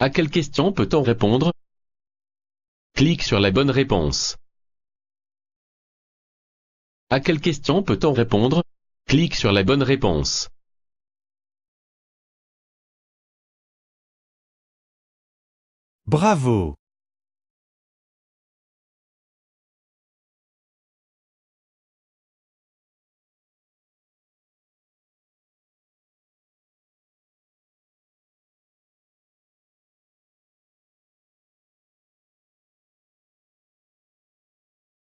À quelle question peut-on répondre? Clique sur la bonne réponse. À quelle question peut-on répondre? Clique sur la bonne réponse. Bravo